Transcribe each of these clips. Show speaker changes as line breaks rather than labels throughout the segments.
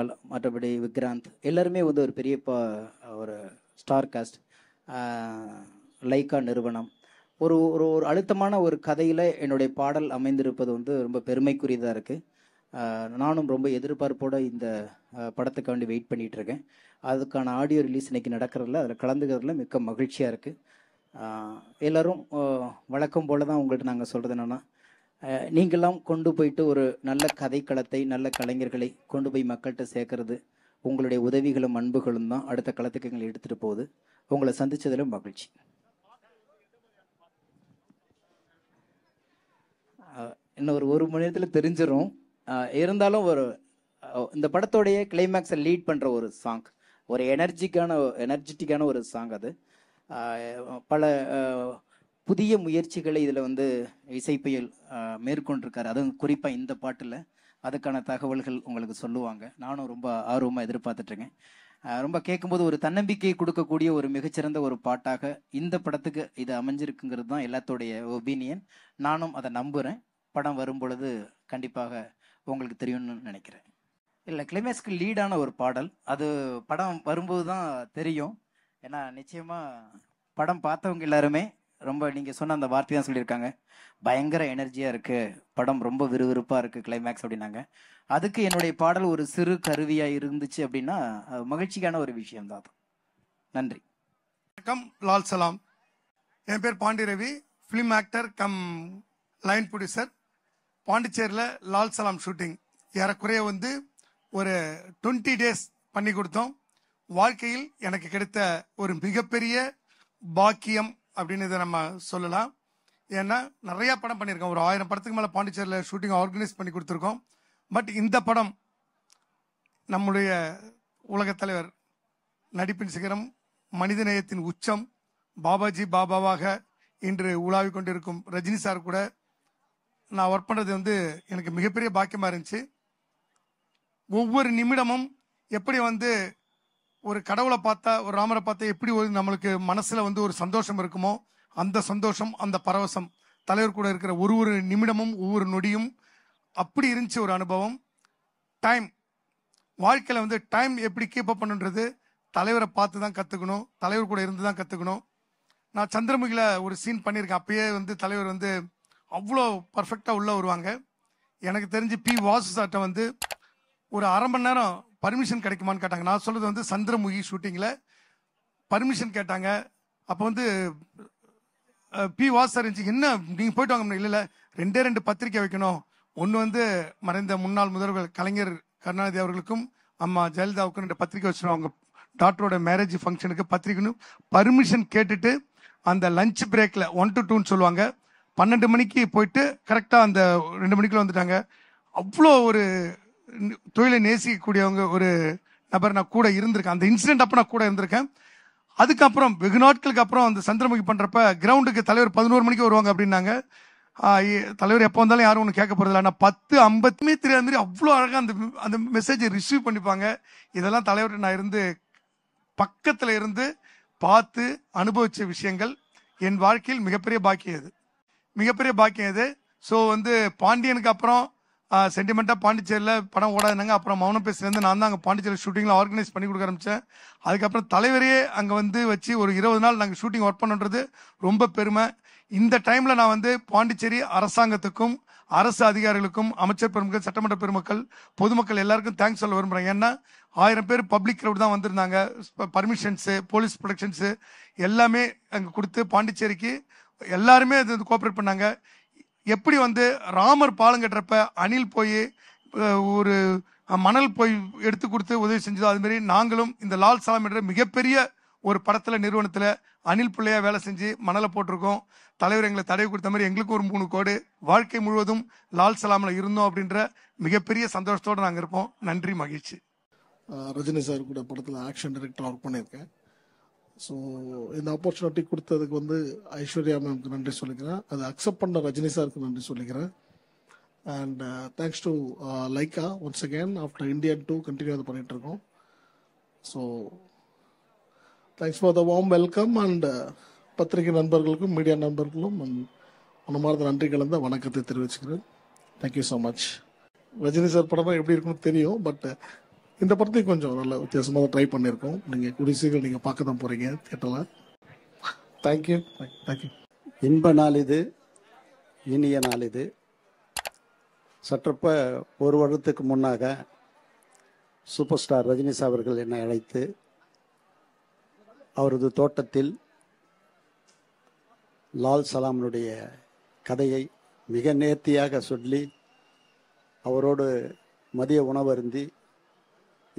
விஷால் மற்றபடி விக்ராந்த் எல்லாருமே வந்து ஒரு பெரிய ஒரு ஸ்டார் காஸ்ட் லைக்கா நிறுவனம் ஒரு ஒரு ஒரு அழுத்தமான ஒரு கதையில் என்னுடைய பாடல் அமைந்திருப்பது வந்து ரொம்ப பெருமைக்குரியதாக இருக்குது நானும் ரொம்ப எதிர்பார்ப்போடு இந்த படத்துக்கு வேண்டி வெயிட் பண்ணிகிட்ருக்கேன் அதுக்கான ஆடியோ ரிலீஸ் இன்றைக்கி நடக்கிறதுல அதில் கலந்துக்கிறதுல மிக்க மகிழ்ச்சியாக இருக்குது எல்லோரும் வழக்கம் போல் தான் உங்கள்கிட்ட நாங்கள் சொல்கிறது என்னென்னா நீங்களாம் கொண்டு போயிட்டு ஒரு நல்ல கதைக்களத்தை நல்ல கலைஞர்களை கொண்டு போய் மக்கள்கிட்ட சேர்க்கறது உங்களுடைய உதவிகளும் அன்புகளும் தான் அடுத்த களத்துக்கு எங்களை எடுத்துகிட்டு போகுது உங்களை சந்தித்ததில் மகிழ்ச்சி இன்னும் ஒரு ஒரு மணி நேரத்தில் தெரிஞ்சிடும் இருந்தாலும் ஒரு இந்த படத்தோடைய கிளைமேக்ஸை லீட் பண்ணுற ஒரு சாங் ஒரு எனர்ஜிக்கான எனர்ஜிட்டிக்கான ஒரு சாங் அது பல புதிய முயற்சிகளை இதில் வந்து இசைப்புயல் மேற்கொண்டிருக்கார் அதுவும் குறிப்பாக இந்த பாட்டில் அதுக்கான தகவல்கள் உங்களுக்கு சொல்லுவாங்க நானும் ரொம்ப ஆர்வமாக எதிர்பார்த்துட்ருக்கேன் ரொம்ப கேட்கும்போது ஒரு தன்னம்பிக்கை கொடுக்கக்கூடிய ஒரு மிகச்சிறந்த ஒரு பாட்டாக இந்த படத்துக்கு இது அமைஞ்சிருக்குங்கிறது தான் எல்லாத்தோடைய ஒபீனியன் நானும் அதை நம்புகிறேன் படம் வரும் பொழுது கண்டிப்பாக உங்களுக்கு தெரியும்னு நினைக்கிறேன் இல்லை கிளைமேக்ஸ்க்கு லீடான ஒரு பாடல் அது படம் வரும்போது தான் தெரியும் ஏன்னா நிச்சயமாக படம் பார்த்தவங்க எல்லாருமே ரொம்ப நீங்கள் சொன்ன அந்த வார்த்தை தான் சொல்லியிருக்காங்க பயங்கர எனர்ஜியாக இருக்குது படம் ரொம்ப விறுவிறுப்பாக இருக்குது கிளைமேக்ஸ் அப்படின்னாங்க அதுக்கு என்னுடைய பாடல் ஒரு சிறு கருவியாக இருந்துச்சு அப்படின்னா மகிழ்ச்சிக்கான ஒரு விஷயம் தான் அது நன்றி
வணக்கம் லால் சலாம் என் பேர் Pandi Ravi film actor cum line producer பாண்டிச்சேரியில் லால் சலாம் ஷூட்டிங் ஏறக்குறைய வந்து ஒரு டுவெண்ட்டி டேஸ் பண்ணி கொடுத்தோம் வாழ்க்கையில் எனக்கு கிடைத்த ஒரு மிகப்பெரிய பாக்கியம் அப்படின்னு இதை நம்ம சொல்லலாம் ஏன்னா நிறைய படம் பண்ணியிருக்கோம் ஒரு ஆயிரம் படத்துக்கு மேலே பாண்டிச்சேரியில் ஷூட்டிங் ஆர்கனைஸ் பண்ணி கொடுத்துருக்கோம் பட் இந்த படம் நம்முடைய உலகத் தலைவர் நடிப்பின் சிகரம் மனிதநேயத்தின் உச்சம் பாபாஜி பாபாவாக இன்று உலாவிக் கொண்டிருக்கும் ரஜினி சார் கூட நான் ஒர்க் பண்ணுறது வந்து எனக்கு மிகப்பெரிய பாக்கியமாக இருந்துச்சு ஒவ்வொரு நிமிடமும் எப்படி வந்து ஒரு கடவுளை பார்த்தா ஒரு ராமரை பார்த்தா எப்படி ஒரு நம்மளுக்கு மனசில் வந்து ஒரு சந்தோஷம் இருக்குமோ அந்த சந்தோஷம் அந்த பரவசம் தலைவர் கூட இருக்கிற ஒரு ஒரு நிமிடமும் ஒவ்வொரு நொடியும் அப்படி இருந்துச்சு ஒரு அனுபவம் டைம் வாழ்க்கையில் வந்து டைம் எப்படி கீப்பப் பண்ணுன்றது தலைவரை பார்த்து தான் கற்றுக்கணும் தலைவர் கூட இருந்து தான் கற்றுக்கணும் நான் சந்திரமுகியில் ஒரு சீன் பண்ணியிருக்கேன் அப்பயே வந்து தலைவர் வந்து அவ்வளோ பர்ஃபெக்டாக உள்ளே வருவாங்க எனக்கு தெரிஞ்சு பி வாசு சார்ட்ட வந்து ஒரு அரை மணி நேரம் பர்மிஷன் கிடைக்குமான்னு கேட்டாங்க நான் சொல்றது வந்து சந்திரமுகி ஷூட்டிங்கில் பர்மிஷன் கேட்டாங்க அப்போ வந்து பி வாசர் இருந்துச்சு என்ன நீங்கள் போயிட்டு வாங்க இல்லை இல்லை ரெண்டே ரெண்டு பத்திரிக்கை வைக்கணும் ஒன்று வந்து மறைந்த முன்னாள் முதல்வர் கலைஞர் கருணாநிதி அவர்களுக்கும் அம்மா ஜெயலலிதாவுக்கும் ரெண்டு பத்திரிக்கை வச்சிடும் அவங்க டாக்டரோட மேரேஜ் ஃபங்க்ஷனுக்கு பத்திரிக்கைன்னு பர்மிஷன் கேட்டுட்டு அந்த லஞ்ச் பிரேக்கில் ஒன் டு டூன்னு சொல்லுவாங்க பன்னெண்டு மணிக்கு போயிட்டு கரெக்டாக அந்த ரெண்டு மணிக்குள்ள வந்துட்டாங்க அவ்வளோ ஒரு தொழிலை நேசிக்கக்கூடியவங்க ஒரு நபர் நான் கூட இருந்திருக்கேன் அந்த இன்சிடென்ட் அப்போ நான் கூட இருந்திருக்கேன் அதுக்கப்புறம் வெகு நாட்களுக்கு அப்புறம் அந்த சந்திரமுகி பண்ணுறப்ப கிரவுண்டுக்கு தலைவர் பதினோரு மணிக்கு வருவாங்க அப்படின்னாங்க தலைவர் எப்போ வந்தாலும் யாரும் ஒன்று கேட்க போகிறதில்ல ஆனால் பத்து ஐம்பத்துமே தெரியாத மாதிரி அவ்வளோ அழகாக அந்த அந்த மெசேஜை ரிசீவ் பண்ணிப்பாங்க இதெல்லாம் தலைவர் நான் இருந்து பக்கத்தில் இருந்து பார்த்து அனுபவித்த விஷயங்கள் என் வாழ்க்கையில் மிகப்பெரிய பாக்கியம் இது மிகப்பெரிய பாக்கியம் இது ஸோ வந்து பாண்டியனுக்கு அப்புறம் சென்டிமெண்ட்டாக பாண்டிச்சேரியில் படம் ஓடாதுனாங்க அப்புறம் மௌன பேசுலேருந்து நான் தான் அங்கே பாண்டிச்சேரி ஷூட்டிங்கில் ஆர்கனைஸ் பண்ணி கொடுக்க ஆரம்பித்தேன் அதுக்கப்புறம் தலைவரையே அங்கே வந்து வச்சு ஒரு இருபது நாள் நாங்கள் ஷூட்டிங் ஒர்க் பண்ணுறது ரொம்ப பெருமை இந்த டைமில் நான் வந்து பாண்டிச்சேரி அரசாங்கத்துக்கும் அரசு அதிகாரிகளுக்கும் அமைச்சர் பெருமக்கள் சட்டமன்ற பெருமக்கள் பொதுமக்கள் எல்லாருக்கும் தேங்க்ஸ் சொல்ல விரும்புகிறேன் ஏன்னா ஆயிரம் பேர் பப்ளிக் க்ரௌட் தான் வந்திருந்தாங்க பர்மிஷன்ஸு போலீஸ் ப்ரொடக்ஷன்ஸு எல்லாமே அங்கே கொடுத்து பாண்டிச்சேரிக்கு எல்லாருமே வந்து கோஆப்ரேட் பண்ணாங்க எப்படி வந்து ராமர் பாலம் கட்டுறப்ப அணில் போய் ஒரு மணல் போய் எடுத்து கொடுத்து உதவி செஞ்சதோ அதுமாரி நாங்களும் இந்த லால் சலாம் என்ற மிகப்பெரிய ஒரு படத்தில் நிறுவனத்தில் அணில் பிள்ளையாக வேலை செஞ்சு மணலை போட்டிருக்கோம் தலைவர் எங்களை தடவை கொடுத்த மாதிரி எங்களுக்கு ஒரு மூணு கோடு வாழ்க்கை முழுவதும் லால் சலாமில் இருந்தோம் அப்படின்ற மிகப்பெரிய சந்தோஷத்தோடு நாங்கள் இருப்போம் நன்றி மகிழ்ச்சி
ரஜினி சார் கூட படத்தில் ஆக்ஷன் டைரக்டர் ஒர்க் பண்ணியிருக்கேன் ஸோ இந்த ஆப்பர்ச்சுனிட்டி கொடுத்ததுக்கு வந்து ஐஸ்வர்யா மேம்க்கு நன்றி சொல்லிக்கிறேன் அதை அக்செப்ட் பண்ண ரஜினி சாருக்கு நன்றி சொல்லிக்கிறேன் and thanks to Lyca once again after Indian two continue அதை பண்ணிகிட்ருக்கோம் so thanks for the warm welcome and பத்திரிகை நண்பர்களுக்கும் மீடியா நண்பர்களும் மனமார்ந்த நன்றி கலந்த வணக்கத்தை தெரிவிச்சுக்கிறேன் thank you so much Rajini sir படம்னா எப்படி இருக்குன்னு தெரியும் பட் இந்த படத்தையும் கொஞ்சம் நல்ல வித்தியாசமாக ட்ரை பண்ணியிருக்கோம் நீங்கள் குடிசைகள் நீங்கள் பார்க்க தான் போகிறீங்க தேட்டரில்
தேங்க்யூ தேங்க்யூ இன்ப நாள் இது இனிய நாள் இது சற்றப்ப ஒரு வருடத்துக்கு முன்னாக சூப்பர் ஸ்டார் ரஜினி அவர்கள் என்னை அழைத்து அவரது தோட்டத்தில் லால் சலாமனுடைய கதையை மிக நேர்த்தியாக சொல்லி அவரோடு மதிய உணவருந்தி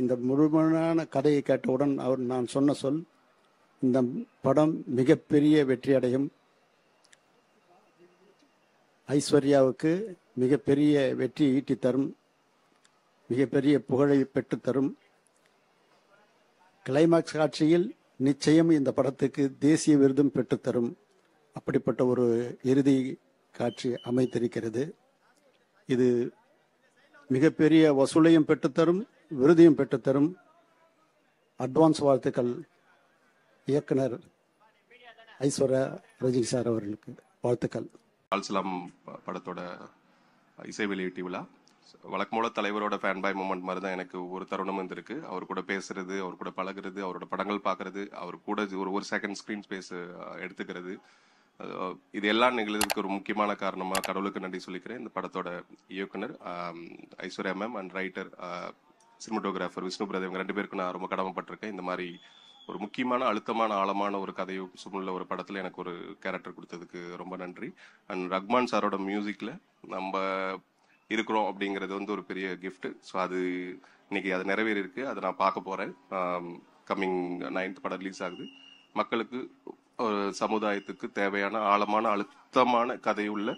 இந்த முழுமையான கதையை கேட்டவுடன் அவர் நான் சொன்ன சொல் இந்த படம் மிகப்பெரிய வெற்றி அடையும் ஐஸ்வர்யாவுக்கு மிகப்பெரிய வெற்றி ஈட்டி தரும் மிகப்பெரிய புகழை பெற்றுத்தரும் கிளைமாக்ஸ் காட்சியில் நிச்சயம் இந்த படத்துக்கு தேசிய விருதும் பெற்றுத்தரும் அப்படிப்பட்ட ஒரு இறுதி காட்சி அமைத்திருக்கிறது இது மிகப்பெரிய வசூலையும் பெற்றுத்தரும் விருதியும் பெற்றுத்தரும் அட்வான்ஸ் வாழ்த்துக்கள் இயக்குனர் ஐஸ்வர்யா ரஜினி சார் அவர்களுக்கு வாழ்த்துக்கள்
அல்சலாம் படத்தோட இசை வெளியீட்டு விழா வழக்கமோட தலைவரோட ஃபேன் பாய் மூமெண்ட் மாதிரி தான் எனக்கு ஒரு தருணம் இருந்திருக்கு அவர் கூட பேசுறது அவர் கூட பழகிறது அவரோட படங்கள் பார்க்கறது அவர் கூட ஒரு ஒரு செகண்ட் ஸ்க்ரீன் ஸ்பேஸ் எடுத்துக்கிறது இது எல்லாம் நிகழ்ச்சிக்கு ஒரு முக்கியமான காரணமாக கடவுளுக்கு நன்றி சொல்லிக்கிறேன் இந்த படத்தோட இயக்குனர் Aishwarya ma'am and writer cinematographer Vishnu பிரதே இவங்க ரெண்டு பேருக்கும் நான் ரொம்ப கடமைப்பட்டிருக்கேன் இந்த மாதிரி ஒரு முக்கியமான அழுத்தமான ஆழமான ஒரு கதையும் சுமுள்ள ஒரு படத்தில் எனக்கு ஒரு கேரக்டர் கொடுத்ததுக்கு ரொம்ப நன்றி அண்ட் ரஹ்மான் சாரோட மியூசிக்கில் நம்ம இருக்கிறோம் அப்படிங்கிறது வந்து ஒரு பெரிய கிஃப்ட் ஸோ அது இன்னைக்கு அது நிறைவேறி இருக்குது அதை நான் பார்க்க போகிறேன் கம்மிங் நைன்த் படம் ரிலீஸ் ஆகுது மக்களுக்கு ஒரு சமுதாயத்துக்கு தேவையான ஆழமான அழுத்தமான கதையுள்ள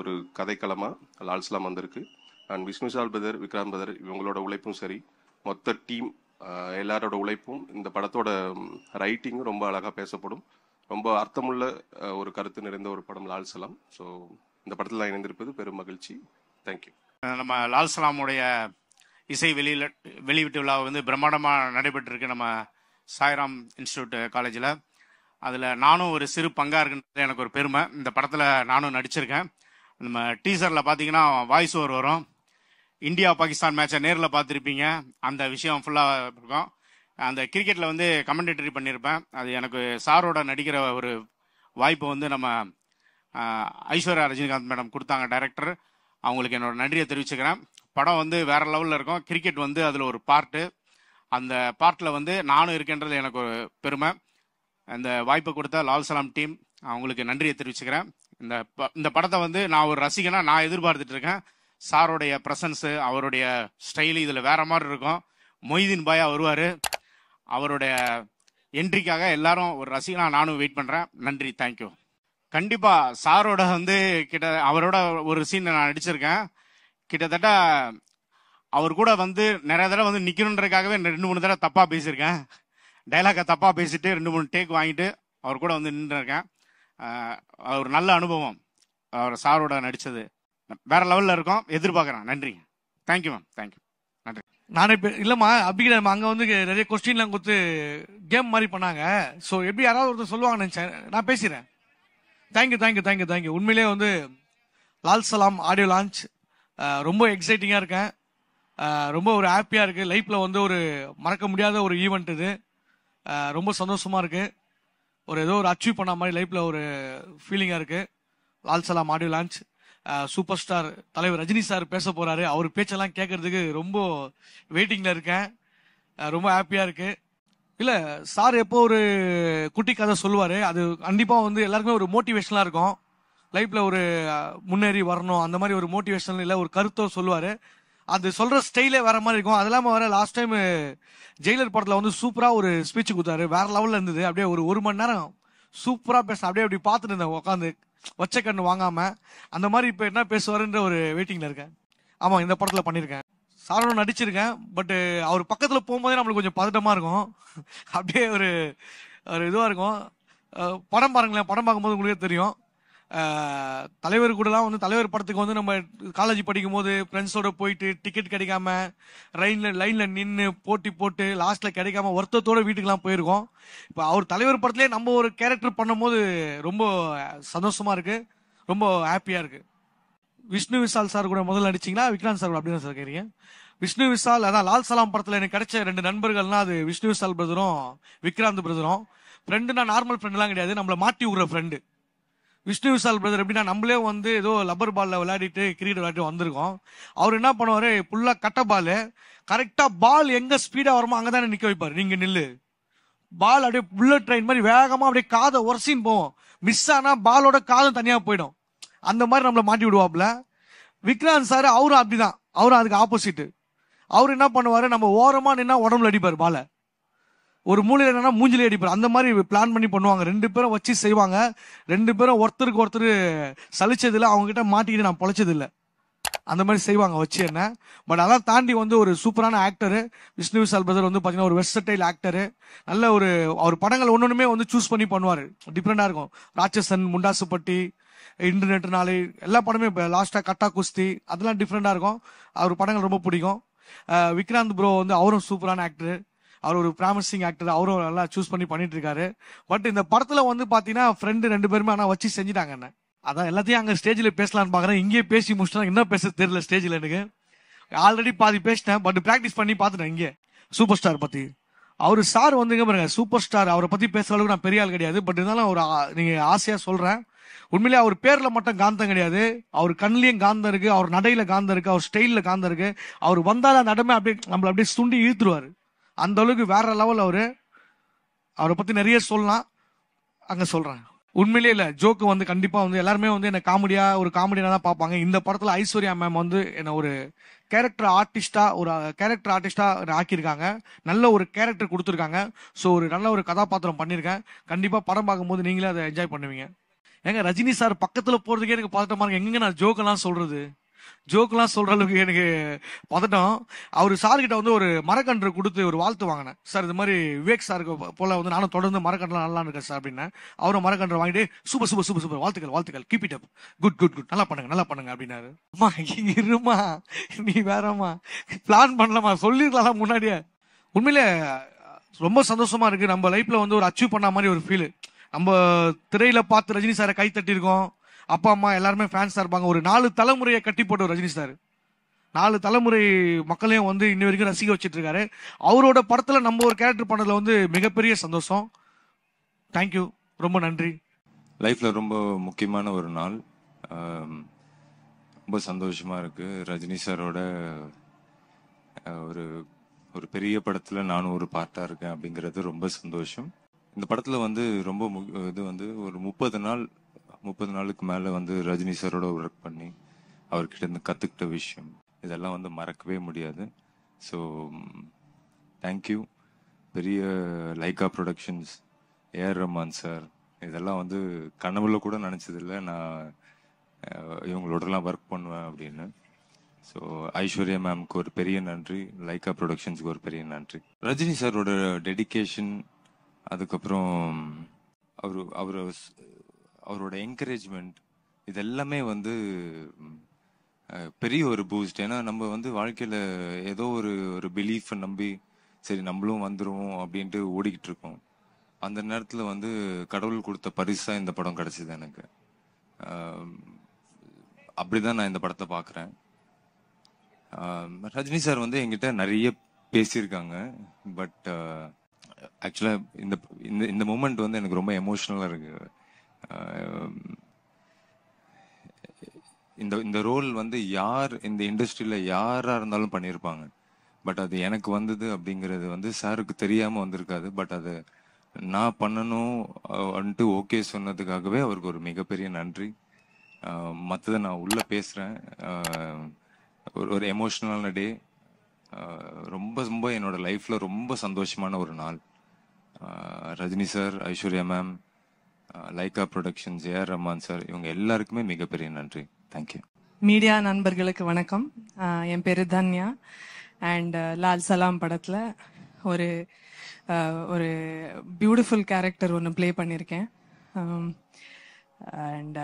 ஒரு கதைக்களமாக லால்ஸ்லாம் வந்திருக்கு அண்ட் விஷ்ணுசால் பதர் விக்ராந்த் பதர் இவங்களோட உழைப்பும் சரி மொத்த டீம் எல்லாரோட உழைப்பும் இந்த படத்தோட ரைட்டிங்கும் ரொம்ப அழகாக பேசப்படும் ரொம்ப அர்த்தமுள்ள ஒரு கருத்து நிறைந்த ஒரு படம் லால் சலாம் ஸோ இந்த படத்தில் நான் இணைந்திருப்பது பெரும் மகிழ்ச்சி தேங்க்யூ
நம்ம லால் சலாமுடைய இசை வெளியில வெளியீட்டு விழா வந்து பிரம்மாண்டமாக நடைபெற்றிருக்கு நம்ம சாய்ராம் இன்ஸ்டியூட் காலேஜில் அதில் நானும் ஒரு சிறு பங்காக இருக்குன்றது எனக்கு ஒரு பெருமை இந்த படத்தில் நானும் நடிச்சிருக்கேன் நம்ம டீசரில் பார்த்தீங்கன்னா வாய்ஸ் ஓவர் வரும் இந்தியா பாகிஸ்தான் மேட்சை நேரில் பார்த்துருப்பீங்க அந்த விஷயம் ஃபுல்லாக இருக்கும் அந்த கிரிக்கெட்டில் வந்து கமெண்டேட்டரி பண்ணியிருப்பேன் அது எனக்கு சாரோட நடிக்கிற ஒரு வாய்ப்பு வந்து நம்ம ஐஸ்வர்யா ரஜினிகாந்த் மேடம் கொடுத்தாங்க டைரக்டர் அவங்களுக்கு என்னோட நன்றியை தெரிவிச்சுக்கிறேன் படம் வந்து வேற லெவலில் இருக்கும் கிரிக்கெட் வந்து அதில் ஒரு பார்ட்டு அந்த பார்ட்டில் வந்து நானும் இருக்கின்றது எனக்கு ஒரு பெருமை அந்த வாய்ப்பை கொடுத்த லால் சலாம் டீம் அவங்களுக்கு நன்றியை தெரிவிச்சுக்கிறேன் இந்த இந்த படத்தை வந்து நான் ஒரு ரசிகனாக நான் எதிர்பார்த்துட்டு இருக்கேன் சாருடைய ப்ரெசன்ஸு அவருடைய ஸ்டைலு இதில் வேற மாதிரி இருக்கும் மொய்தீன் பாயா வருவார் அவருடைய என்ட்ரிக்காக எல்லாரும் ஒரு ரசிகனா நானும் வெயிட் பண்ணுறேன் நன்றி தேங்க்யூ கண்டிப்பாக சாரோட வந்து கிட்ட அவரோட ஒரு சீன் நான் நடிச்சிருக்கேன் கிட்டத்தட்ட அவர் கூட வந்து நிறைய தடவை வந்து நிற்கணுன்றதுக்காகவே ரெண்டு மூணு தடவை தப்பாக பேசியிருக்கேன் டைலாக்கை தப்பாக பேசிட்டு ரெண்டு மூணு டேக் வாங்கிட்டு அவர் கூட வந்து நின்றுருக்கேன் ஒரு நல்ல அனுபவம் அவர் சாரோட நடித்தது வேற லெவலில் இருக்கோம் எதிர்பார்க்குறேன் நன்றி தேங்க்யூ மேம் தேங்க்யூ நன்றி
நானே இல்லைம்மா அப்படிங்கிற நம்ம அங்கே வந்து நிறைய கொஸ்டின்லாம் கொடுத்து கேம் மாதிரி பண்ணாங்க ஸோ எப்படி யாராவது ஒருத்தர் சொல்லுவாங்க நினச்சேன் நான் பேசுகிறேன் தேங்க்யூ தேங்க்யூ தேங்க்யூ தேங்க்யூ உண்மையிலே வந்து லால் சலாம் ஆடியோ லான்ச் ரொம்ப எக்ஸைட்டிங்காக இருக்கேன் ரொம்ப ஒரு ஹாப்பியாக இருக்குது லைஃப்பில் வந்து ஒரு மறக்க முடியாத ஒரு ஈவெண்ட் இது ரொம்ப சந்தோஷமாக இருக்குது ஒரு ஏதோ ஒரு அச்சீவ் பண்ண மாதிரி லைஃப்பில் ஒரு ஃபீலிங்காக இருக்குது லால் சலாம் ஆடியோ லான்ச் சூப்பர் ஸ்டார் தலைவர் ரஜினி சார் பேச போறாரு அவர் பேச்செல்லாம் கேட்கறதுக்கு ரொம்ப வெயிட்டிங்ல இருக்கேன் ரொம்ப ஹாப்பியா இருக்கு இல்ல சார் எப்போ ஒரு குட்டி கதை சொல்லுவாரு அது கண்டிப்பா வந்து எல்லாருக்குமே ஒரு மோட்டிவேஷனா இருக்கும் லைஃப்ல ஒரு முன்னேறி வரணும் அந்த மாதிரி ஒரு மோட்டிவேஷன் இல்லை ஒரு கருத்தோ சொல்லுவாரு அது சொல்ற ஸ்டைலே வேற மாதிரி இருக்கும் அது இல்லாமல் வர லாஸ்ட் டைம் ஜெயிலர் படத்துல வந்து சூப்பரா ஒரு ஸ்பீச் கொடுத்தாரு வேற லெவல்ல இருந்தது அப்படியே ஒரு ஒரு மணி நேரம் சூப்பரா பேச அப்படியே அப்படி பார்த்துட்டு இருந்தேன் உட்காந்து வச்ச கண்ணு வாங்காம அந்த மாதிரி இப்போ என்ன பேசுவாருன்ற ஒரு வெயிட்டிங்ல இருக்கேன் ஆமா இந்த படத்துல பண்ணியிருக்கேன் சாரோட நடிச்சிருக்கேன் பட்டு அவர் பக்கத்துல போகும்போதே நம்மளுக்கு கொஞ்சம் பதட்டமா இருக்கும் அப்படியே ஒரு ஒரு இதுவா இருக்கும் படம் பாருங்களேன் படம் பார்க்கும்போது உங்களுக்கே தெரியும் தலைவர் கூடலாம் வந்து தலைவர் படத்துக்கு வந்து நம்ம காலேஜ் படிக்கும் போது ஃப்ரெண்ட்ஸோட போயிட்டு டிக்கெட் கிடைக்காம ரயிலில் லைனில் நின்று போட்டி போட்டு லாஸ்ட்டில் கிடைக்காம வருத்தத்தோட வீட்டுக்கெலாம் போயிருக்கோம் இப்போ அவர் தலைவர் படத்துலேயே நம்ம ஒரு கேரக்டர் பண்ணும்போது ரொம்ப சந்தோஷமாக இருக்குது ரொம்ப ஹாப்பியாக இருக்குது விஷ்ணு விஷால் சார் கூட முதல்ல நடிச்சிங்களா விக்ராந்த் சார் கூட அப்படின்னு சார் கேட்குறீங்க விஷ்ணு விஷால் அதான் லால் சலாம் படத்தில் எனக்கு கிடைச்ச ரெண்டு நண்பர்கள்னா அது விஷ்ணு விஷால் பிரதரும் விக்ராந்த் பிரதரும் ஃப்ரெண்டுனா நார்மல் ஃப்ரெண்ட்லாம் கிடையாது நம்மளை மாட்டி விடுற ஃப்ரெண்டு விஷ்ணு விசால் பிரதர் எப்படின்னா நம்மளே வந்து ஏதோ லப்பர் பாலில் விளையாடிட்டு கிரிக்கெட் விளையாடிட்டு வந்திருக்கோம் அவர் என்ன பண்ணுவார் ஃபுல்லாக கட்ட பால் கரெக்டாக பால் எங்கே ஸ்பீடாக வருமோ அங்கே தானே நிற்க வைப்பார் நீங்கள் நில்லு பால் அப்படியே புல்லட் ட்ரெயின் மாதிரி வேகமாக அப்படியே காதை உரசின்னு போவோம் மிஸ் ஆனால் பாலோட காதம் தனியாக போயிடும் அந்த மாதிரி நம்மளை மாட்டி விடுவாப்புல விக்ராந்த் சார் அவரும் அப்படிதான் அவரும் அதுக்கு ஆப்போசிட்டு அவர் என்ன பண்ணுவார் நம்ம ஓரமாக நின்னா உடம்புல அடிப்பார் பாலை ஒரு மூலையில் என்னன்னா மூஞ்சிலே அடிப்பார் அந்த மாதிரி பிளான் பண்ணி பண்ணுவாங்க ரெண்டு பேரும் வச்சு செய்வாங்க ரெண்டு பேரும் ஒருத்தருக்கு ஒருத்தர் சலிச்சதில்லை அவங்க கிட்ட மாட்டிக்கிட்டு நான் பொழைச்சதில்லை அந்த மாதிரி செய்வாங்க வச்சு என்ன பட் அதெல்லாம் தாண்டி வந்து ஒரு சூப்பரான ஆக்டரு விஷ்ணு விசால் பிரதர் வந்து பார்த்தீங்கன்னா ஒரு வெஸ்டர்டைல் ஆக்டரு நல்ல ஒரு அவர் படங்கள் ஒன்னொன்றுமே வந்து சூஸ் பண்ணி பண்ணுவார் டிஃப்ரெண்டாக இருக்கும் ராட்சசன் முண்டாசுப்பட்டி இன்டர்நெட் நாளை எல்லா படமே இப்போ லாஸ்ட்டாக கட்டா குஸ்தி அதெல்லாம் டிஃப்ரெண்டாக இருக்கும் அவர் படங்கள் ரொம்ப பிடிக்கும் விக்ராந்த் ப்ரோ வந்து அவரும் சூப்பரான ஆக்டரு அவர் ஒரு ப்ராமிசிங் ஆக்டர் அவரும் நல்லா சூஸ் பண்ணி பண்ணிட்டு இருக்காரு பட் இந்த படத்துல வந்து பாத்தீங்கன்னா ஃப்ரெண்டு ரெண்டு பேருமே ஆனா வச்சு செஞ்சுட்டாங்க என்ன அதான் எல்லாத்தையும் அங்க ஸ்டேஜ்ல பேசலாம்னு பாக்குறேன் இங்கேயே பேசி முடிச்சிட்டா என்ன பேச தெரியல ஸ்டேஜ்ல எனக்கு ஆல்ரெடி பாதி பேசிட்டேன் பட் ப்ராக்டிஸ் பண்ணி பார்த்துட்டேன் இங்கே சூப்பர் ஸ்டார் பத்தி அவர் சார் வந்துங்க பாருங்க சூப்பர் ஸ்டார் அவரை பத்தி பேசுற அளவுக்கு நான் பெரிய ஆள் கிடையாது பட் இருந்தாலும் அவர் நீங்க ஆசையா சொல்றேன் உண்மையிலேயே அவர் பேர்ல மட்டும் காந்தம் கிடையாது அவர் கண்ணிலையும் காந்தம் இருக்கு அவர் நடையில காந்தம் இருக்கு அவர் ஸ்டைல்ல காந்தம் இருக்கு அவர் வந்தால நடமை அப்படியே நம்மள அப்படியே சுண்டி இழுத்துருவாரு அந்த அளவுக்கு வேற லெவல் அவரு அவரை பத்தி நிறைய சொல்லலாம் அங்க சொல்றேன் உண்மையிலே இல்லை ஜோக்கு வந்து கண்டிப்பாக வந்து எல்லாருமே வந்து என்ன காமெடியாக ஒரு காமெடியாக தான் பார்ப்பாங்க இந்த படத்தில் ஐஸ்வர்யா மேம் வந்து என்ன ஒரு கேரக்டர் ஆர்டிஸ்டாக ஒரு கேரக்டர் ஆர்டிஸ்டாக ஆக்கியிருக்காங்க நல்ல ஒரு கேரக்டர் கொடுத்துருக்காங்க ஸோ ஒரு நல்ல ஒரு கதாபாத்திரம் பண்ணியிருக்கேன் கண்டிப்பாக படம் பார்க்கும்போது நீங்களே அதை என்ஜாய் பண்ணுவீங்க ஏங்க ரஜினி சார் பக்கத்தில் போகிறதுக்கே எனக்கு பார்த்துட்டமா இருக்கு எங்கெங்க நான் ஜோக்கெல்லாம் சொல்கிறது ஜோக்லாம் சொல்கிற அளவுக்கு எனக்கு பதட்டம் அவர் கிட்ட வந்து ஒரு மரக்கன்று கொடுத்து ஒரு வாழ்த்து வாங்கினேன் சார் இது மாதிரி விவேக் சாருக்கு போல வந்து நானும் தொடர்ந்து மரக்கன்று நல்லா இருக்கேன் சார் அப்படின்னு அவரும் மரக்கன்று வாங்கிட்டு சூப்பர் சூப்பர் சூப்பர் சூப்பர் வாழ்த்துக்கள் வாழ்த்துக்கள் keep it up good good good நல்லா பண்ணுங்க நல்லா பண்ணுங்க அப்படின்னாரு அம்மா இருமா நீ வேறம்மா பிளான் பண்ணலாமா சொல்லிருக்கலாம் முன்னாடியே உண்மையிலே ரொம்ப சந்தோஷமா இருக்கு நம்ம லைஃப்ல வந்து ஒரு அச்சீவ் பண்ண மாதிரி ஒரு ஃபீல் நம்ம திரையில பார்த்து ரஜினி சாரை கை தட்டியிருக்கோம் அப்பா அம்மா எல்லாருமே ஃபேன்ஸாக இருப்பாங்க ஒரு நாலு தலைமுறையை கட்டி போட்டு ரஜினி சார் நாலு தலைமுறை மக்களையும் வந்து இன்ன வரைக்கும் ரசிக்க வச்சுட்டு இருக்காரு அவரோட படத்தில் நம்ம ஒரு கேரக்டர் பண்ணதில் வந்து மிகப்பெரிய சந்தோஷம் தேங்க்யூ ரொம்ப நன்றி
லைஃப்பில் ரொம்ப முக்கியமான ஒரு நாள் ரொம்ப சந்தோஷமாக இருக்குது ரஜினி சாரோட ஒரு ஒரு பெரிய படத்தில் நானும் ஒரு பார்ட்டாக இருக்கேன் அப்படிங்கிறது ரொம்ப சந்தோஷம் இந்த படத்தில் வந்து ரொம்ப இது வந்து ஒரு முப்பது நாள் முப்பது நாளுக்கு மேலே வந்து ரஜினி சாரோட ஒர்க் பண்ணி அவர்கிட்ட இருந்து கற்றுக்கிட்ட விஷயம் இதெல்லாம் வந்து மறக்கவே முடியாது ஸோ தேங்க்யூ பெரிய லைகா ப்ரொடக்ஷன்ஸ் ஏஆர் ரஹ்மான் சார் இதெல்லாம் வந்து கனவுல கூட நினச்சதில்லை நான் இவங்களோடலாம் ஒர்க் பண்ணுவேன் அப்படின்னு ஸோ ஐஸ்வர்யா மேம்க்கு ஒரு பெரிய நன்றி லைகா ப்ரொடக்ஷன்ஸ்க்கு ஒரு பெரிய நன்றி ரஜினி சாரோட டெடிக்கேஷன் அதுக்கப்புறம் அவர் அவர் அவரோட என்கரேஜ்மெண்ட் இதெல்லாமே வந்து பெரிய ஒரு பூஸ்ட் ஏன்னா நம்ம வந்து வாழ்க்கையில் ஏதோ ஒரு ஒரு பிலீஃபை நம்பி சரி நம்மளும் வந்துடுவோம் அப்படின்ட்டு ஓடிக்கிட்டு இருக்கோம் அந்த நேரத்தில் வந்து கடவுள் கொடுத்த பரிசாக இந்த படம் கிடச்சிது எனக்கு அப்படிதான் நான் இந்த படத்தை பார்க்குறேன் ரஜினி சார் வந்து எங்கிட்ட நிறைய பேசியிருக்காங்க பட் ஆக்சுவலாக இந்த இந்த இந்த மூமெண்ட் வந்து எனக்கு ரொம்ப எமோஷ்னலாக இருக்குது இந்த இந்த ரோல் வந்து யார் இந்த இண்டஸ்ட்ரியில் யாராக இருந்தாலும் பண்ணியிருப்பாங்க பட் அது எனக்கு வந்தது அப்படிங்கிறது வந்து சாருக்கு தெரியாமல் வந்திருக்காது பட் அது நான் பண்ணணும் வந்துட்டு ஓகே சொன்னதுக்காகவே அவருக்கு ஒரு மிகப்பெரிய நன்றி மற்றதை நான் உள்ளே பேசுகிறேன் ஒரு ஒரு எமோஷ்னலான டே ரொம்ப ரொம்ப என்னோட லைஃப்பில் ரொம்ப சந்தோஷமான ஒரு நாள் Rajini sir Aishwarya ma'am Lyca Productions A R Rahman sir இவங்க எல்லாருக்குமே மிகப்பெரிய நன்றி தேங்க்யூ
மீடியா நண்பர்களுக்கு வணக்கம் uh, என் பேர் தன்யா அண்ட் uh, லால் சலாம் படத்தில் ஒரு uh, ஒரு பியூட்டிஃபுல் கேரக்டர் ஒன்று ப்ளே பண்ணியிருக்கேன் அண்ட்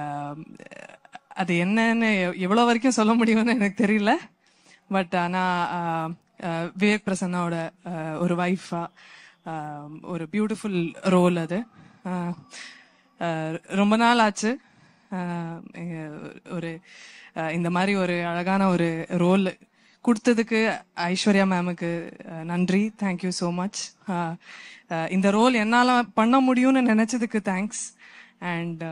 அது என்னன்னு எவ்வளோ வரைக்கும் சொல்ல முடியும்னு எனக்கு தெரியல பட் ஆனால் விவேக் பிரசன்னோட ஒரு ஒய்ஃபாக um, ஒரு பியூட்டிஃபுல் ரோல் அது ரொம்ப நாள் ஆச்சு ஒரு இந்த மாதிரி ஒரு அழகான ஒரு ரோல் கொடுத்ததுக்கு ஐஸ்வர்யா மேமுக்கு நன்றி தேங்க்யூ ஸோ மச் இந்த ரோல் என்னால் பண்ண முடியும்னு நினச்சதுக்கு தேங்க்ஸ் அண்ட்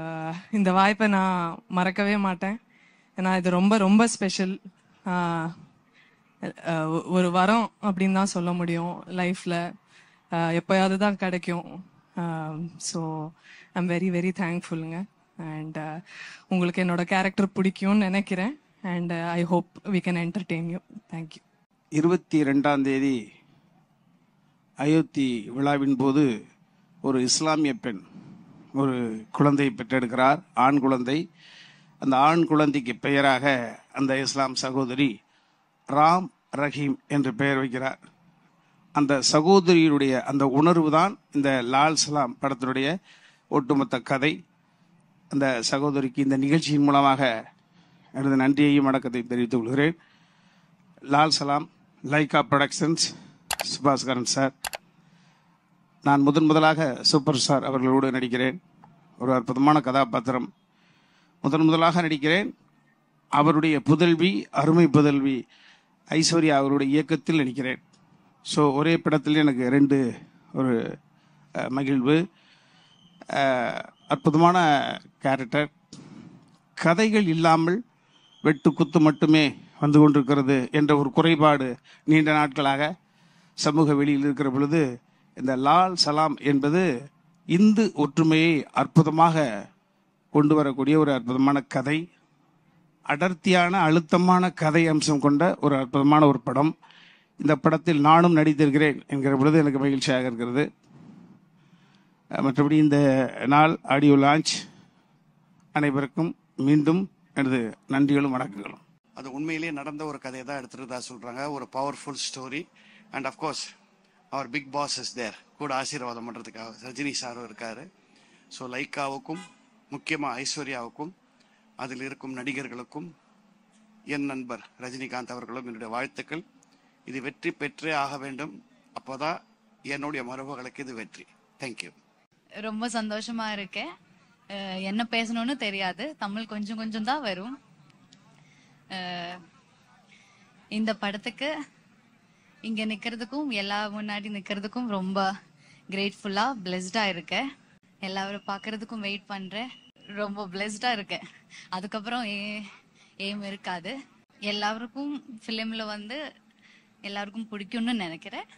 இந்த வாய்ப்பை நான் மறக்கவே மாட்டேன் ஏன்னா இது ரொம்ப ரொம்ப ஸ்பெஷல் ஒரு வரம் அப்படின்னு தான் சொல்ல முடியும் லைஃப்பில் எப்போயாவது தான் கிடைக்கும் ஸோ ஐம் வெரி வெரி தேங்க்ஃபுல்லுங்க அண்ட் உங்களுக்கு என்னோட கேரக்டர் பிடிக்கும்னு நினைக்கிறேன் and I hope we can entertain you thank you
இருபத்தி ரெண்டாம் தேதி அயோத்தி விழாவின் போது ஒரு இஸ்லாமிய பெண் ஒரு குழந்தை பெற்றெடுக்கிறார் ஆண் குழந்தை அந்த ஆண் குழந்தைக்கு பெயராக அந்த இஸ்லாம் சகோதரி ராம் ரஹீம் என்று பெயர் வைக்கிறார் அந்த சகோதரியினுடைய அந்த உணர்வு தான் இந்த லால் சலாம் படத்தினுடைய ஒட்டுமொத்த கதை அந்த சகோதரிக்கு இந்த நிகழ்ச்சியின் மூலமாக எனது நன்றியையும் வணக்கத்தை தெரிவித்துக் கொள்கிறேன் லால் சலாம் லைகா ப்ரொடக்ஷன்ஸ் சுபாஸ்கரன் சார் நான் முதன் முதலாக சூப்பர் ஸ்டார் அவர்களோடு நடிக்கிறேன் ஒரு அற்புதமான கதாபாத்திரம் முதன் முதலாக நடிக்கிறேன் அவருடைய புதல்வி அருமை புதல்வி ஐஸ்வர்யா அவருடைய இயக்கத்தில் நடிக்கிறேன் ஸோ ஒரே படத்தில் எனக்கு ரெண்டு ஒரு மகிழ்வு அற்புதமான கேரக்டர் கதைகள் இல்லாமல் வெட்டு குத்து மட்டுமே வந்து கொண்டிருக்கிறது என்ற ஒரு குறைபாடு நீண்ட நாட்களாக சமூக வெளியில் இருக்கிற பொழுது இந்த லால் சலாம் என்பது இந்து ஒற்றுமையை அற்புதமாக கொண்டு வரக்கூடிய ஒரு அற்புதமான கதை அடர்த்தியான அழுத்தமான கதை அம்சம் கொண்ட ஒரு அற்புதமான ஒரு படம் இந்த படத்தில் நானும் நடித்திருக்கிறேன் என்கிற பொழுது எனக்கு மகிழ்ச்சியாக இருக்கிறது மற்றபடி இந்த நாள் ஆடியோ லான்ச் அனைவருக்கும் மீண்டும் எனது நன்றிகளும் வணக்கங்களும்
அது உண்மையிலேயே நடந்த ஒரு கதையை தான் எடுத்துருக்கதா சொல்கிறாங்க ஒரு பவர்ஃபுல் ஸ்டோரி அண்ட் அஃப்கோர்ஸ் அவர் பிக் பாஸ் இஸ் தேர் கூட ஆசீர்வாதம் பண்ணுறதுக்காக ரஜினி சாரும் இருக்கார் ஸோ லைக்காவுக்கும் முக்கியமாக ஐஸ்வர்யாவுக்கும் அதில் இருக்கும் நடிகர்களுக்கும் என் நண்பர் ரஜினிகாந்த் அவர்களும் என்னுடைய வாழ்த்துக்கள் இது வெற்றி பெற்றே ஆக வேண்டும் அப்போதான் என்னுடைய மரபுகளுக்கு இது வெற்றி தேங்க்யூ
ரொம்ப சந்தோஷமா இருக்கேன் என்ன பேசணும்னு தெரியாது தமிழ் கொஞ்சம் கொஞ்சம் தான் வரும் இந்த படத்துக்கு இங்க நிக்கிறதுக்கும் எல்லா முன்னாடி நிக்கிறதுக்கும் ரொம்ப கிரேட்ஃபுல்லா பிளெஸ்டா இருக்கேன் எல்லாரும் பாக்குறதுக்கும் வெயிட் பண்றேன் ரொம்ப பிளெஸ்டா இருக்கேன் அதுக்கப்புறம் ஏ ஏம் இருக்காது எல்லாருக்கும் ஃபிலிம்ல வந்து எல்லாருக்கும் பிடிக்கும்னு நினைக்கிறேன்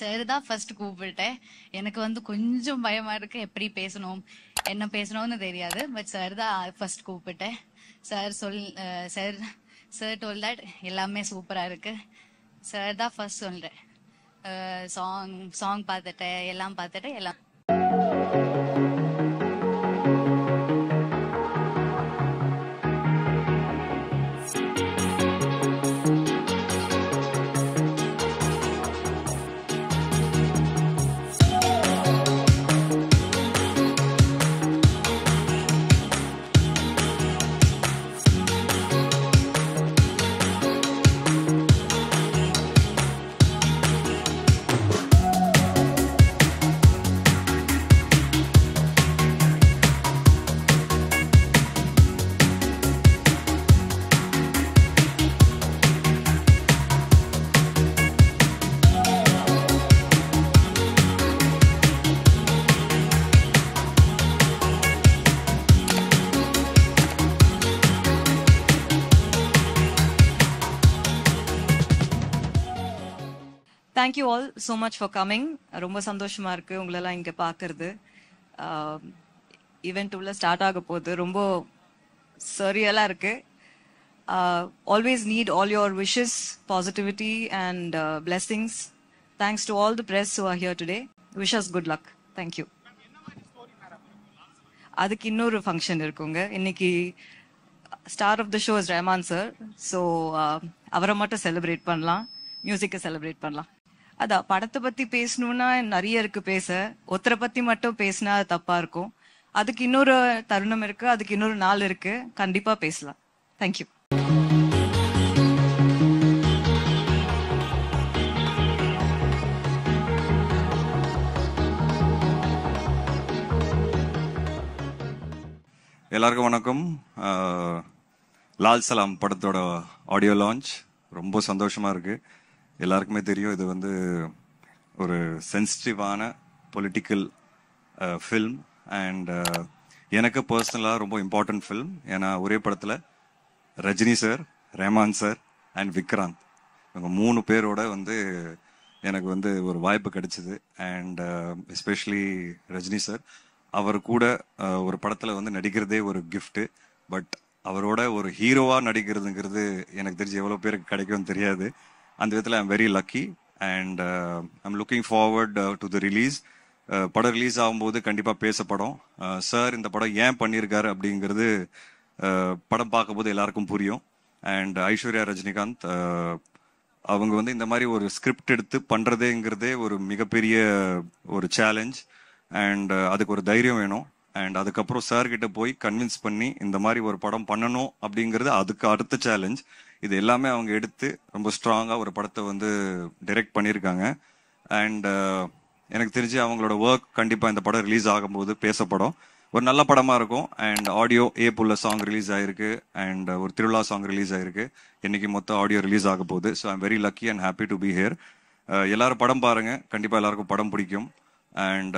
சரிதான் ஃபர்ஸ்ட் கூப்பிட்டேன் எனக்கு வந்து கொஞ்சம் பயமா இருக்கு எப்படி பேசணும் என்ன பேசணும்னு தெரியாது பட் சார் தான் ஃபர்ஸ்ட் கூப்பிட்டேன் சார் சொல் சார் சார் டோல் தட் எல்லாமே சூப்பராக இருக்கு சார் தான் ஃபர்ஸ்ட் சொல்கிறேன் சாங் சாங் பார்த்துட்டேன் எல்லாம் பார்த்துட்டேன் எல்லாம்
thank you all so much for coming ரொம்ப சந்தோஷமா இருக்கு உங்களெல்லாம் இங்கே பார்க்கறது ஈவெண்ட் um, உள்ள ஸ்டார்ட் ஆக போகுது ரொம்ப சரியலாக இருக்கு always need all your wishes positivity and blessings thanks to all the press who are here today wish us good luck thank you அதுக்கு இன்னொரு ஃபங்க்ஷன் இருக்குங்க இன்னைக்கு star of the show is Rahman sir so அவரை மட்டும் செலிப்ரேட் பண்ணலாம் மியூசிக்கை celebrate பண்ணலாம் அதான் படத்தை பத்தி பேசணும்னா நிறைய இருக்கு பேச ஒருத்தரை பத்தி மட்டும் பேசினா அது தப்பா இருக்கும் அதுக்கு இன்னொரு தருணம் இருக்கு அதுக்கு இன்னொரு நாள் இருக்கு கண்டிப்பா பேசலாம் தேங்க்யூ
எல்லாருக்கும் வணக்கம் லால் சலாம் படத்தோட ஆடியோ லான்ச் ரொம்ப சந்தோஷமாக இருக்குது எல்லாருக்குமே தெரியும் இது வந்து ஒரு சென்சிட்டிவான பொலிட்டிக்கல் ஃபில்ம் அண்ட் எனக்கு பர்சனலாக ரொம்ப இம்பார்ட்டன்ட் ஃபில்ம் ஏன்னா ஒரே படத்தில் Rajini sir Rahman sir and Vikranth இவங்க மூணு பேரோட வந்து எனக்கு வந்து ஒரு வாய்ப்பு கிடைச்சிது அண்ட் எஸ்பெஷலி ரஜினி சார் அவர் கூட ஒரு படத்தில் வந்து நடிக்கிறதே ஒரு கிஃப்ட்டு பட் அவரோட ஒரு ஹீரோவாக நடிக்கிறதுங்கிறது எனக்கு தெரிஞ்சு எவ்வளோ பேருக்கு கிடைக்கும்னு தெரியாது அந்த விதத்தில் I'm very lucky and I'm looking forward to the release படம் ரிலீஸ் ஆகும்போது கண்டிப்பாக பேசப்படும் சார் uh, இந்த படம் ஏன் பண்ணியிருக்காரு அப்படிங்கிறது uh, படம் பார்க்கும்போது எல்லாருக்கும் புரியும் அண்ட் ஐஸ்வர்யா ரஜினிகாந்த் uh, அவங்க வந்து இந்த மாதிரி ஒரு ஸ்கிரிப்ட் எடுத்து பண்ணுறதுங்கிறதே ஒரு மிகப்பெரிய ஒரு சேலஞ்ச் அண்ட் அதுக்கு ஒரு தைரியம் வேணும் அண்ட் அதுக்கப்புறம் சார் கிட்ட போய் கன்வின்ஸ் பண்ணி இந்த மாதிரி ஒரு படம் பண்ணணும் அப்படிங்கிறது அதுக்கு அடுத்த சேலஞ்ச் இது எல்லாமே அவங்க எடுத்து ரொம்ப ஸ்ட்ராங்காக ஒரு படத்தை வந்து டைரக்ட் பண்ணியிருக்காங்க அண்ட் uh, எனக்கு தெரிஞ்சு அவங்களோட ஒர்க் கண்டிப்பாக இந்த படம் ரிலீஸ் ஆகும்போது பேசப்படும் ஒரு நல்ல படமாக இருக்கும் அண்ட் ஆடியோ ஏ புல்ல சாங் ரிலீஸ் ஆகிருக்கு அண்ட் ஒரு திருவிழா சாங் ரிலீஸ் ஆகிருக்கு இன்னைக்கு மொத்தம் ஆடியோ ரிலீஸ் ஆக போகுது so I'm very lucky and happy to be here எல்லாரும் படம் பாருங்கள் கண்டிப்பாக எல்லாருக்கும் படம் பிடிக்கும் அண்ட்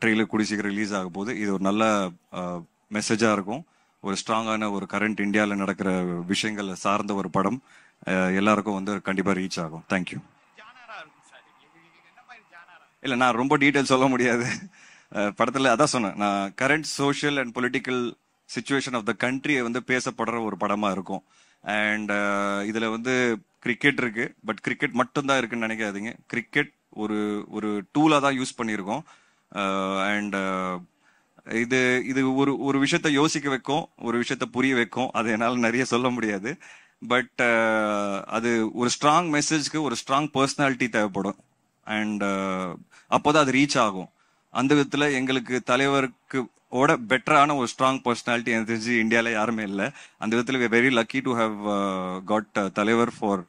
ட்ரெயிலர் கூடி சீக்கிரம் ரிலீஸ் ஆக போது இது ஒரு நல்ல மெசேஜாக uh, இருக்கும் ஒரு ஸ்ட்ராங்கான ஒரு கரண்ட் இந்தியாவில் நடக்கிற விஷயங்கள் சார்ந்த ஒரு படம் uh, எல்லாருக்கும் வந்து கண்டிப்பாக ரீச் ஆகும் தேங்க்யூ இல்லை நான் ரொம்ப டீட்டெயில் சொல்ல முடியாது படத்தில் அதான் சொன்னேன் நான் current social and political situation of the கண்ட்ரியை வந்து பேசப்படுற ஒரு படமாக இருக்கும் அண்ட் uh, இதில் வந்து கிரிக்கெட் இருக்குது பட் கிரிக்கெட் மட்டும்தான் இருக்குன்னு நினைக்காதீங்க கிரிக்கெட் ஒரு ஒரு டூலாக தான் யூஸ் பண்ணியிருக்கோம் அண்ட் இது இது ஒரு ஒரு விஷயத்த யோசிக்க வைக்கும் ஒரு விஷயத்த புரிய வைக்கும் அது என்னால் நிறைய சொல்ல முடியாது பட் அது ஒரு ஸ்ட்ராங் மெசேஜ்க்கு ஒரு ஸ்ட்ராங் பர்சனாலிட்டி தேவைப்படும் அண்ட் அப்போதான் அது ரீச் ஆகும் அந்த விதத்தில் எங்களுக்கு தலைவருக்கு ஓட பெட்டரான ஒரு ஸ்ட்ராங் பர்சனாலிட்டி எனக்கு தெரிஞ்சு இந்தியாவில் யாருமே இல்லை அந்த விதத்தில் very lucky to have got தலைவர் ஃபார்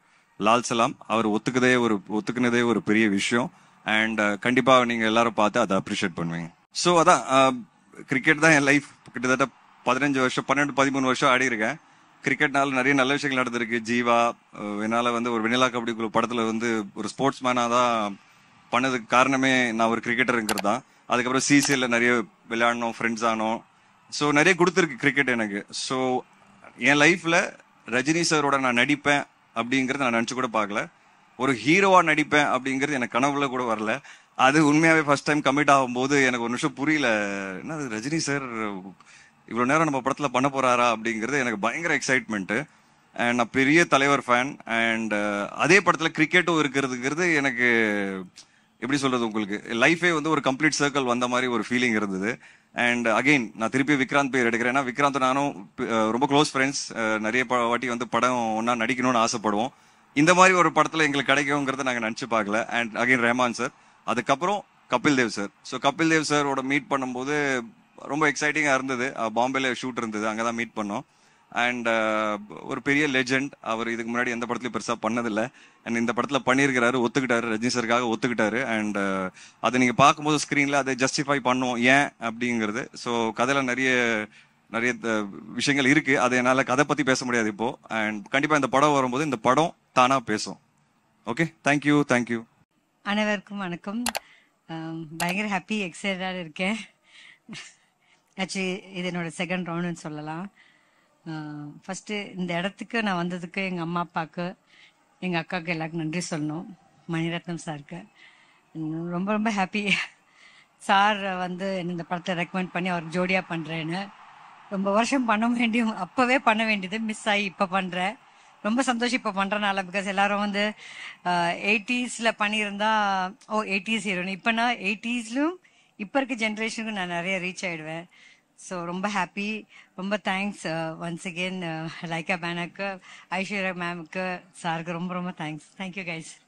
லால் சலாம் அவர் ஒத்துக்கதே ஒரு ஒத்துக்குனதே ஒரு பெரிய விஷயம் அண்ட் uh, கண்டிப்பாக நீங்கள் எல்லாரும் பார்த்து அதை அப்ரிஷியேட் பண்ணுவீங்க ஸோ அதான் கிரிக்கெட் uh, தான் என் லைஃப் கிட்டத்தட்ட பதினஞ்சு வருஷம் பன்னெண்டு பதிமூணு வருஷம் ஆடி இருக்கேன் கிரிக்கெட்னால நிறைய நல்ல விஷயங்கள் நடந்திருக்கு ஜீவா uh, என்னால் வந்து ஒரு வெனிலா கபடி குழு படத்தில் வந்து ஒரு ஸ்போர்ட்ஸ் மேனாக தான் பண்ணதுக்கு காரணமே நான் ஒரு கிரிக்கெட்டருங்கிறது தான் அதுக்கப்புறம் சிசிஎல்ல நிறைய விளையாடணும் ஃப்ரெண்ட்ஸ் ஆனோம் ஸோ நிறைய கொடுத்துருக்கு கிரிக்கெட் எனக்கு ஸோ என் லைஃப்பில் ரஜினி சாரோட நான் நடிப்பேன் அப்படிங்கிறத நான் நினச்சி கூட பார்க்கல ஒரு ஹீரோவா நடிப்பேன் அப்படிங்கிறது எனக்கு கனவுல கூட வரல அது உண்மையாவே ஃபர்ஸ்ட் டைம் கமிட் ஆகும்போது எனக்கு ஒரு நிமிஷம் புரியல என்ன அது ரஜினி சார் இவ்வளோ நேரம் நம்ம படத்தில் பண்ண போறாரா அப்படிங்கிறது எனக்கு பயங்கர எக்ஸைட்மெண்ட்டு அண்ட் நான் பெரிய தலைவர் ஃபேன் அண்ட் uh, அதே படத்தில் கிரிக்கெட்டும் இருக்கிறதுங்கிறது எனக்கு எப்படி சொல்றது உங்களுக்கு லைஃபே வந்து ஒரு கம்ப்ளீட் சர்க்கிள் வந்த மாதிரி ஒரு ஃபீலிங் இருந்தது அண்ட் அகெயின் uh, நான் திருப்பி விக்ராந்த் பேர் எடுக்கிறேன் விக்ராந்த் நானும் ரொம்ப க்ளோஸ் ஃப்ரெண்ட்ஸ் நிறைய வாட்டி வந்து படம் ஒன்றா நடிக்கணும்னு ஆசைப்படுவோம் இந்த மாதிரி ஒரு படத்தில் எங்களுக்கு கிடைக்குங்கிறத நாங்கள் நினச்சி பார்க்கல அண்ட் அகெயின் ரேமான் சார் அதுக்கப்புறம் கபில் தேவ் சார் ஸோ கபில் தேவ் சாரோட மீட் பண்ணும்போது ரொம்ப எக்ஸைட்டிங்காக இருந்தது பாம்பேல ஷூட் இருந்தது அங்கே தான் மீட் பண்ணோம் அண்ட் uh, ஒரு பெரிய லெஜெண்ட் அவர் இதுக்கு முன்னாடி எந்த படத்துலையும் பெருசாக பண்ணதில்லை அண்ட் இந்த படத்தில் பண்ணியிருக்கிறாரு ஒத்துக்கிட்டாரு ரஜினி சருக்காக ஒத்துக்கிட்டாரு அண்ட் uh, அதை நீங்கள் பார்க்கும்போது ஸ்க்ரீனில் அதை ஜஸ்டிஃபை பண்ணுவோம் ஏன் அப்படிங்கிறது ஸோ கதையில் நிறைய நிறைய விஷயங்கள் இருக்குது அதை என்னால் கதை பற்றி பேச முடியாது இப்போது அண்ட் கண்டிப்பாக இந்த படம் வரும்போது இந்த படம் தானாக பேசும் ஓகே தேங்க்யூ தேங்க்யூ
அனைவருக்கும் வணக்கம் பயங்கர ஹாப்பி எக்ஸைட்டடாக இருக்கேன் ஆக்சுவலி இது என்னோட செகண்ட் ரவுண்டுன்னு சொல்லலாம் ஃபஸ்ட்டு இந்த இடத்துக்கு நான் வந்ததுக்கு எங்கள் அம்மா அப்பாவுக்கு எங்கள் அக்காவுக்கு எல்லாருக்கும் நன்றி சொல்லணும் மணிரத்னம் சாருக்கு ரொம்ப ரொம்ப ஹாப்பி சார் வந்து இந்த படத்தை ரெக்கமெண்ட் பண்ணி அவருக்கு ஜோடியாக பண்ணுறேன்னு ரொம்ப வருஷம் பண்ண வேண்டியும் அப்போவே பண்ண வேண்டியது மிஸ் ஆகி இப்போ பண்ணுறேன் ரொம்ப சந்தோஷம் இப்போ பண்ணுறனால பிகாஸ் எல்லாரும் வந்து எயிட்டிஸில் பண்ணியிருந்தா ஓ எயிட்டிஸ் ஹீரோன்னு இப்போனா எயிட்டிஸ்லையும் இப்போ இருக்க ஜென்ரேஷனுக்கும் நான் நிறைய ரீச் ஆகிடுவேன் So, Rumba happy. Rumba thanks uh, once again, uh, Laika Banaka, Aishwarya Ma'am, Sarga. Rumba, Rumba thanks. Thank you, guys.